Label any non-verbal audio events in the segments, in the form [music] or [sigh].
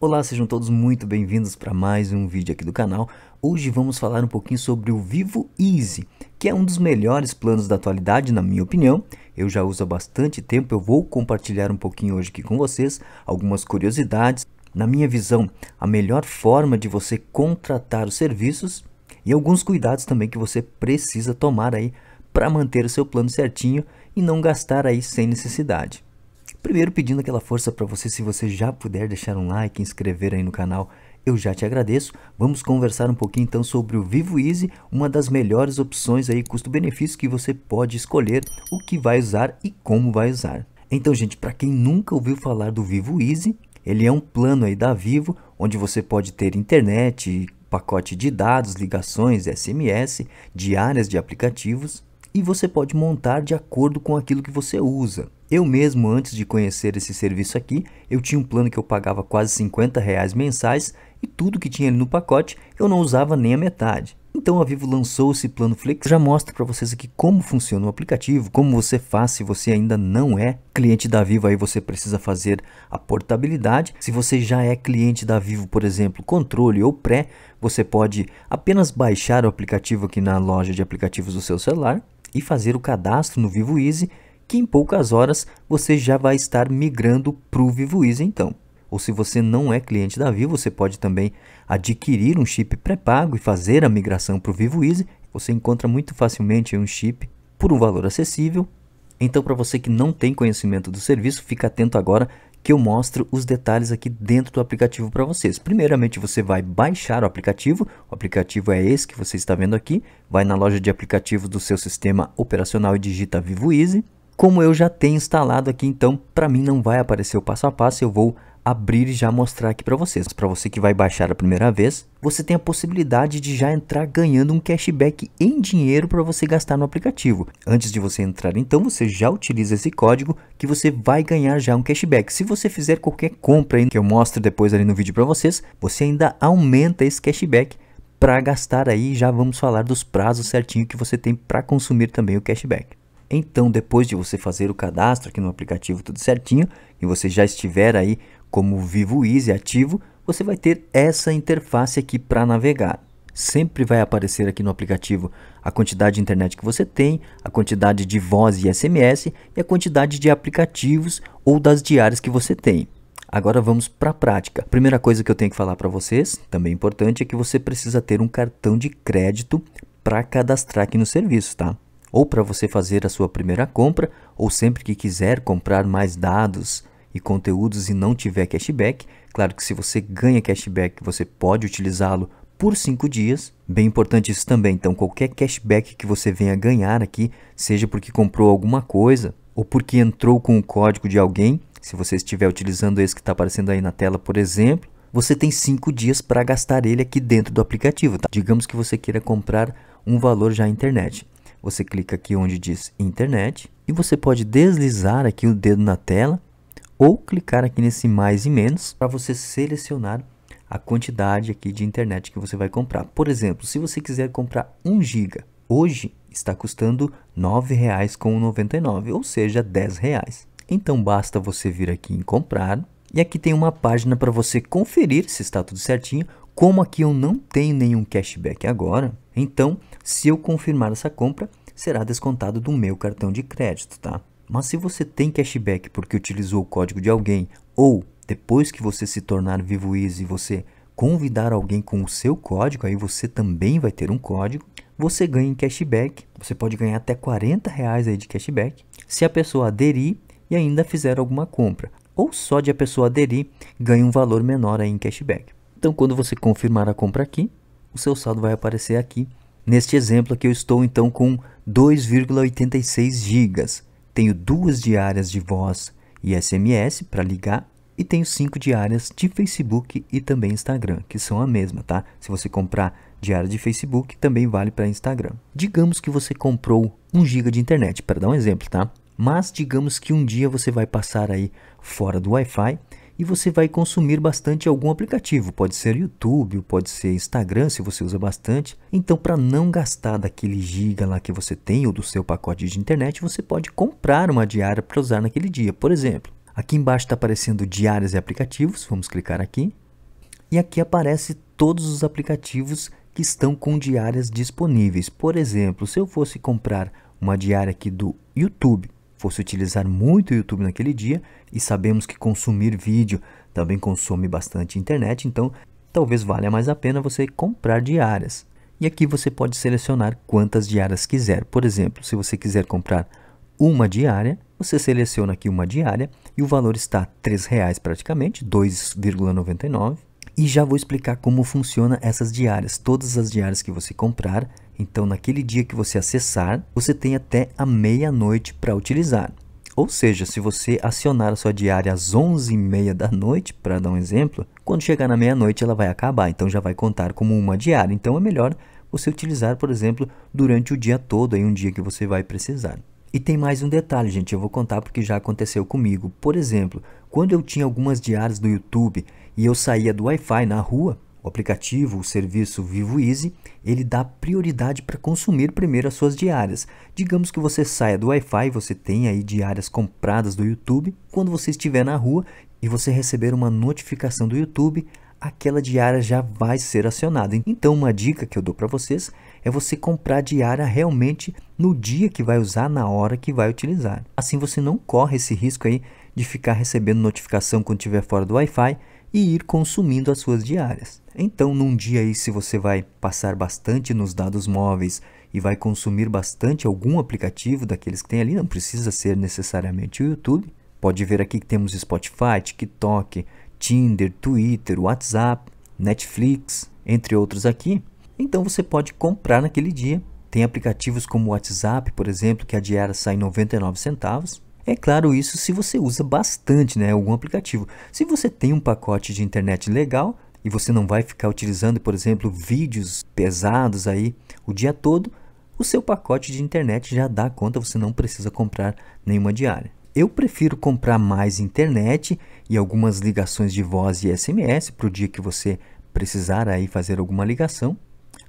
Olá, sejam todos muito bem-vindos para mais um vídeo aqui do canal. Hoje vamos falar um pouquinho sobre o Vivo Easy, que é um dos melhores planos da atualidade, na minha opinião. Eu já uso há bastante tempo, eu vou compartilhar um pouquinho hoje aqui com vocês algumas curiosidades. Na minha visão, a melhor forma de você contratar os serviços e alguns cuidados também que você precisa tomar aí para manter o seu plano certinho e não gastar aí sem necessidade. Primeiro pedindo aquela força para você, se você já puder deixar um like, inscrever aí no canal, eu já te agradeço. Vamos conversar um pouquinho então sobre o Vivo Easy, uma das melhores opções aí custo-benefício que você pode escolher o que vai usar e como vai usar. Então, gente, para quem nunca ouviu falar do Vivo Easy, ele é um plano aí da Vivo, onde você pode ter internet, pacote de dados, ligações, SMS, diárias de aplicativos, e você pode montar de acordo com aquilo que você usa. Eu mesmo, antes de conhecer esse serviço aqui, eu tinha um plano que eu pagava quase 50 reais mensais e tudo que tinha ali no pacote eu não usava nem a metade. Então a Vivo lançou esse plano Flex. já mostra para vocês aqui como funciona o aplicativo, como você faz se você ainda não é cliente da Vivo, aí você precisa fazer a portabilidade. Se você já é cliente da Vivo, por exemplo, controle ou pré, você pode apenas baixar o aplicativo aqui na loja de aplicativos do seu celular e fazer o cadastro no Vivo Easy que em poucas horas você já vai estar migrando para o VivoEasy então. Ou se você não é cliente da Vivo, você pode também adquirir um chip pré-pago e fazer a migração para o VivoEasy. Você encontra muito facilmente um chip por um valor acessível. Então para você que não tem conhecimento do serviço, fica atento agora que eu mostro os detalhes aqui dentro do aplicativo para vocês. Primeiramente, você vai baixar o aplicativo. O aplicativo é esse que você está vendo aqui. Vai na loja de aplicativos do seu sistema operacional e digita VivoEasy. Como eu já tenho instalado aqui, então para mim não vai aparecer o passo a passo, eu vou abrir e já mostrar aqui para vocês. Para você que vai baixar a primeira vez, você tem a possibilidade de já entrar ganhando um cashback em dinheiro para você gastar no aplicativo. Antes de você entrar, então, você já utiliza esse código que você vai ganhar já um cashback. Se você fizer qualquer compra que eu mostro depois ali no vídeo para vocês, você ainda aumenta esse cashback para gastar aí. Já vamos falar dos prazos certinho que você tem para consumir também o cashback. Então, depois de você fazer o cadastro aqui no aplicativo tudo certinho, e você já estiver aí como Vivo Easy ativo, você vai ter essa interface aqui para navegar. Sempre vai aparecer aqui no aplicativo a quantidade de internet que você tem, a quantidade de voz e SMS e a quantidade de aplicativos ou das diárias que você tem. Agora vamos para a prática. Primeira coisa que eu tenho que falar para vocês, também importante, é que você precisa ter um cartão de crédito para cadastrar aqui no serviço, tá? ou para você fazer a sua primeira compra, ou sempre que quiser comprar mais dados e conteúdos e não tiver cashback. Claro que se você ganha cashback, você pode utilizá-lo por 5 dias. Bem importante isso também. Então, qualquer cashback que você venha ganhar aqui, seja porque comprou alguma coisa ou porque entrou com o código de alguém, se você estiver utilizando esse que está aparecendo aí na tela, por exemplo, você tem 5 dias para gastar ele aqui dentro do aplicativo. Tá? Digamos que você queira comprar um valor já na internet. Você clica aqui onde diz internet e você pode deslizar aqui o dedo na tela ou clicar aqui nesse mais e menos para você selecionar a quantidade aqui de internet que você vai comprar. Por exemplo, se você quiser comprar 1 GB, hoje está custando R$ 9,99, ou seja, R$ 10,00. Então basta você vir aqui em comprar e aqui tem uma página para você conferir se está tudo certinho. Como aqui eu não tenho nenhum cashback agora, então se eu confirmar essa compra, será descontado do meu cartão de crédito, tá? Mas se você tem cashback porque utilizou o código de alguém ou depois que você se tornar Vivo Easy, você convidar alguém com o seu código, aí você também vai ter um código, você ganha em cashback, você pode ganhar até 40 reais aí de cashback, se a pessoa aderir e ainda fizer alguma compra, ou só de a pessoa aderir, ganha um valor menor aí em cashback. Então quando você confirmar a compra aqui, o seu saldo vai aparecer aqui Neste exemplo aqui eu estou então com 2,86 GB. Tenho duas diárias de voz e SMS para ligar e tenho cinco diárias de Facebook e também Instagram, que são a mesma, tá? Se você comprar diária de Facebook, também vale para Instagram. Digamos que você comprou 1 GB de internet, para dar um exemplo, tá? Mas digamos que um dia você vai passar aí fora do Wi-Fi e você vai consumir bastante algum aplicativo. Pode ser YouTube, pode ser Instagram, se você usa bastante. Então, para não gastar daquele giga lá que você tem ou do seu pacote de internet, você pode comprar uma diária para usar naquele dia, por exemplo. Aqui embaixo está aparecendo diárias e aplicativos, vamos clicar aqui. E aqui aparece todos os aplicativos que estão com diárias disponíveis. Por exemplo, se eu fosse comprar uma diária aqui do YouTube, fosse utilizar muito o YouTube naquele dia, e sabemos que consumir vídeo também consome bastante internet, então talvez valha mais a pena você comprar diárias. E aqui você pode selecionar quantas diárias quiser. Por exemplo, se você quiser comprar uma diária, você seleciona aqui uma diária e o valor está R$ 3,00 praticamente, 2,99. E já vou explicar como funciona essas diárias. Todas as diárias que você comprar, então, naquele dia que você acessar, você tem até a meia-noite para utilizar. Ou seja, se você acionar a sua diária às 11h30 da noite, para dar um exemplo, quando chegar na meia-noite ela vai acabar, então já vai contar como uma diária. Então é melhor você utilizar, por exemplo, durante o dia todo, em um dia que você vai precisar. E tem mais um detalhe, gente, eu vou contar porque já aconteceu comigo. Por exemplo, quando eu tinha algumas diárias do YouTube e eu saía do Wi-Fi na rua, o aplicativo, o serviço Vivo Easy, ele dá prioridade para consumir primeiro as suas diárias. Digamos que você saia do Wi-Fi, você tem aí diárias compradas do YouTube, quando você estiver na rua e você receber uma notificação do YouTube, aquela diária já vai ser acionada. Então, uma dica que eu dou para vocês é você comprar diária realmente no dia que vai usar, na hora que vai utilizar. Assim você não corre esse risco aí de ficar recebendo notificação quando estiver fora do Wi-Fi e ir consumindo as suas diárias. Então, num dia aí, se você vai passar bastante nos dados móveis e vai consumir bastante algum aplicativo daqueles que tem ali, não precisa ser necessariamente o YouTube. Pode ver aqui que temos Spotify, TikTok, Tinder, Twitter, WhatsApp, Netflix, entre outros aqui. Então você pode comprar naquele dia. Tem aplicativos como o WhatsApp, por exemplo, que a diária sai 99 centavos. É claro isso se você usa bastante né, algum aplicativo. Se você tem um pacote de internet legal e você não vai ficar utilizando, por exemplo, vídeos pesados aí o dia todo, o seu pacote de internet já dá conta, você não precisa comprar nenhuma diária. Eu prefiro comprar mais internet e algumas ligações de voz e SMS para o dia que você precisar aí fazer alguma ligação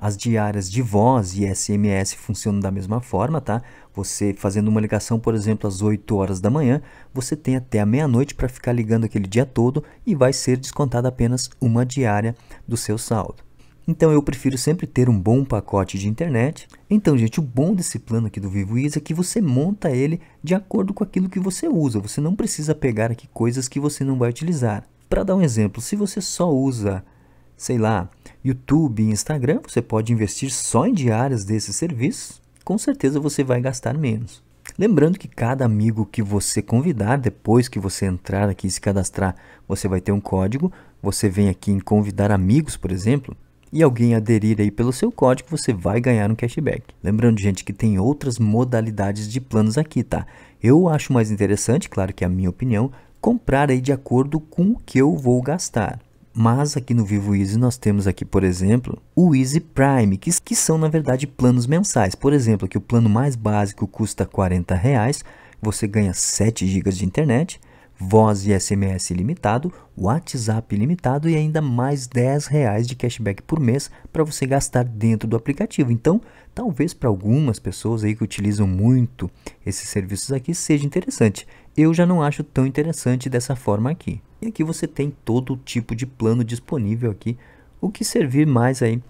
as diárias de voz e SMS funcionam da mesma forma, tá? Você fazendo uma ligação, por exemplo, às 8 horas da manhã, você tem até a meia-noite para ficar ligando aquele dia todo e vai ser descontada apenas uma diária do seu saldo. Então eu prefiro sempre ter um bom pacote de internet. Então, gente, o bom desse plano aqui do Vivo Easy é que você monta ele de acordo com aquilo que você usa. Você não precisa pegar aqui coisas que você não vai utilizar. Para dar um exemplo, se você só usa sei lá, YouTube, Instagram, você pode investir só em diárias desses serviços, com certeza você vai gastar menos. Lembrando que cada amigo que você convidar, depois que você entrar aqui e se cadastrar, você vai ter um código. Você vem aqui em convidar amigos, por exemplo, e alguém aderir aí pelo seu código, você vai ganhar um cashback. Lembrando, gente, que tem outras modalidades de planos aqui, tá? Eu acho mais interessante, claro que é a minha opinião, comprar aí de acordo com o que eu vou gastar. Mas aqui no Vivo Easy nós temos aqui, por exemplo, o Easy Prime, que, que são na verdade planos mensais. Por exemplo, aqui o plano mais básico custa R$ você ganha 7 GB de internet, voz e SMS ilimitado, WhatsApp ilimitado e ainda mais R$ de cashback por mês para você gastar dentro do aplicativo. Então, talvez para algumas pessoas aí que utilizam muito esses serviços aqui seja interessante. Eu já não acho tão interessante dessa forma aqui. E aqui você tem todo tipo de plano disponível aqui, o que servir mais aí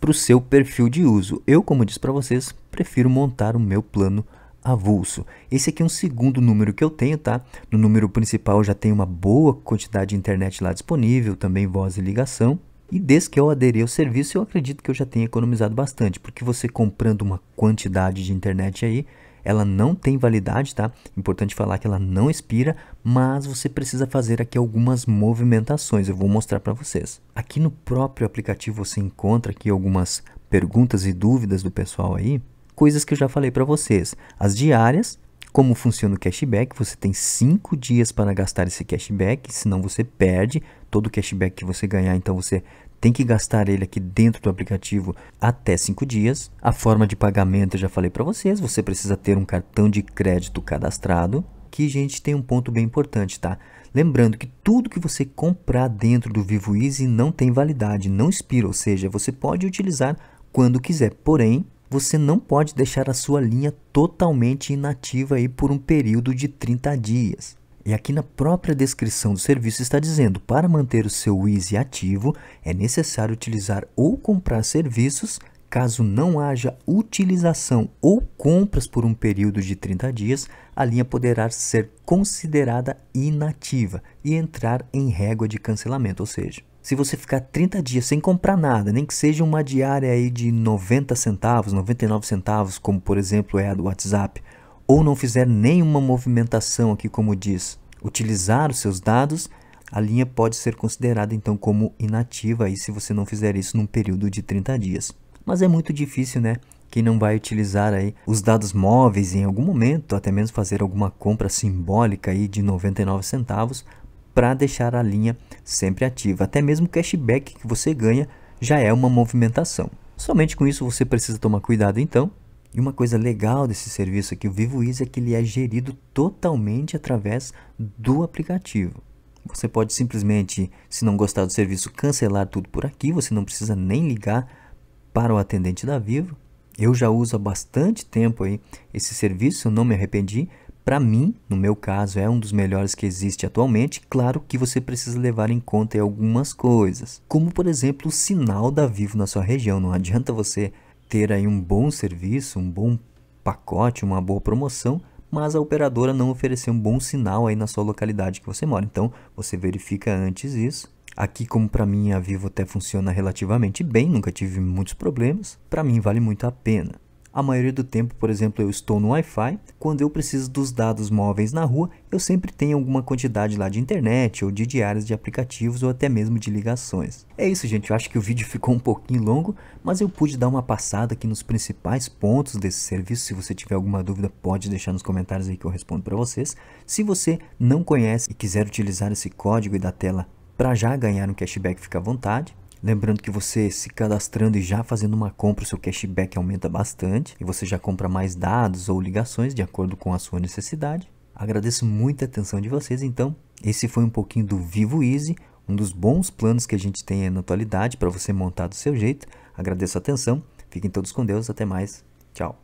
para o seu perfil de uso. Eu, como disse para vocês, prefiro montar o meu plano avulso. Esse aqui é um segundo número que eu tenho, tá? No número principal já tem uma boa quantidade de internet lá disponível, também voz e ligação. E desde que eu aderi ao serviço, eu acredito que eu já tenha economizado bastante, porque você comprando uma quantidade de internet aí, ela não tem validade, tá? Importante falar que ela não expira, mas você precisa fazer aqui algumas movimentações, eu vou mostrar para vocês. Aqui no próprio aplicativo você encontra aqui algumas perguntas e dúvidas do pessoal aí, coisas que eu já falei para vocês, as diárias como funciona o cashback? Você tem 5 dias para gastar esse cashback, senão você perde todo o cashback que você ganhar, então você tem que gastar ele aqui dentro do aplicativo até 5 dias. A forma de pagamento eu já falei para vocês, você precisa ter um cartão de crédito cadastrado. Aqui, gente, tem um ponto bem importante, tá? Lembrando que tudo que você comprar dentro do Vivo Easy não tem validade, não expira, ou seja, você pode utilizar quando quiser. Porém, você não pode deixar a sua linha totalmente inativa aí por um período de 30 dias. E aqui na própria descrição do serviço está dizendo, para manter o seu Easy ativo, é necessário utilizar ou comprar serviços caso não haja utilização ou compras por um período de 30 dias, a linha poderá ser considerada inativa e entrar em régua de cancelamento, ou seja, se você ficar 30 dias sem comprar nada, nem que seja uma diária aí de 90 centavos, 99 centavos, como por exemplo é a do WhatsApp, ou não fizer nenhuma movimentação aqui, como diz, utilizar os seus dados, a linha pode ser considerada então como inativa e se você não fizer isso num período de 30 dias. Mas é muito difícil, né? Quem não vai utilizar aí os dados móveis em algum momento, até mesmo fazer alguma compra simbólica aí de 99 centavos para deixar a linha sempre ativa. Até mesmo o cashback que você ganha já é uma movimentação. Somente com isso você precisa tomar cuidado então. E uma coisa legal desse serviço aqui, o Vivo Easy, é que ele é gerido totalmente através do aplicativo. Você pode simplesmente, se não gostar do serviço, cancelar tudo por aqui. Você não precisa nem ligar para o atendente da Vivo. Eu já uso há bastante tempo aí esse serviço, não me arrependi. Para mim, no meu caso, é um dos melhores que existe atualmente. Claro que você precisa levar em conta algumas coisas, como por exemplo o sinal da Vivo na sua região. Não adianta você ter aí um bom serviço, um bom pacote, uma boa promoção, mas a operadora não oferecer um bom sinal aí na sua localidade que você mora. Então, você verifica antes isso. Aqui, como para mim a Vivo até funciona relativamente bem, nunca tive muitos problemas, para mim vale muito a pena. A maioria do tempo, por exemplo, eu estou no Wi-Fi. Quando eu preciso dos dados móveis na rua, eu sempre tenho alguma quantidade lá de internet ou de diárias de aplicativos ou até mesmo de ligações. É isso, gente. Eu acho que o vídeo [laughs] ficou um pouquinho longo, mas eu pude dar uma passada aqui nos principais pontos desse serviço. Se você tiver alguma dúvida, pode deixar nos comentários aí que eu respondo para vocês. Se você não conhece e quiser utilizar esse código e da tela para já ganhar um cashback, fica à vontade. Lembrando que você se cadastrando e já fazendo uma compra, o seu cashback aumenta bastante e você já compra mais dados ou ligações de acordo com a sua necessidade. Agradeço muito a atenção de vocês, então esse foi um pouquinho do Vivo Easy, um dos bons planos que a gente tem na atualidade para você montar do seu jeito. Agradeço a atenção, fiquem todos com Deus, até mais, tchau.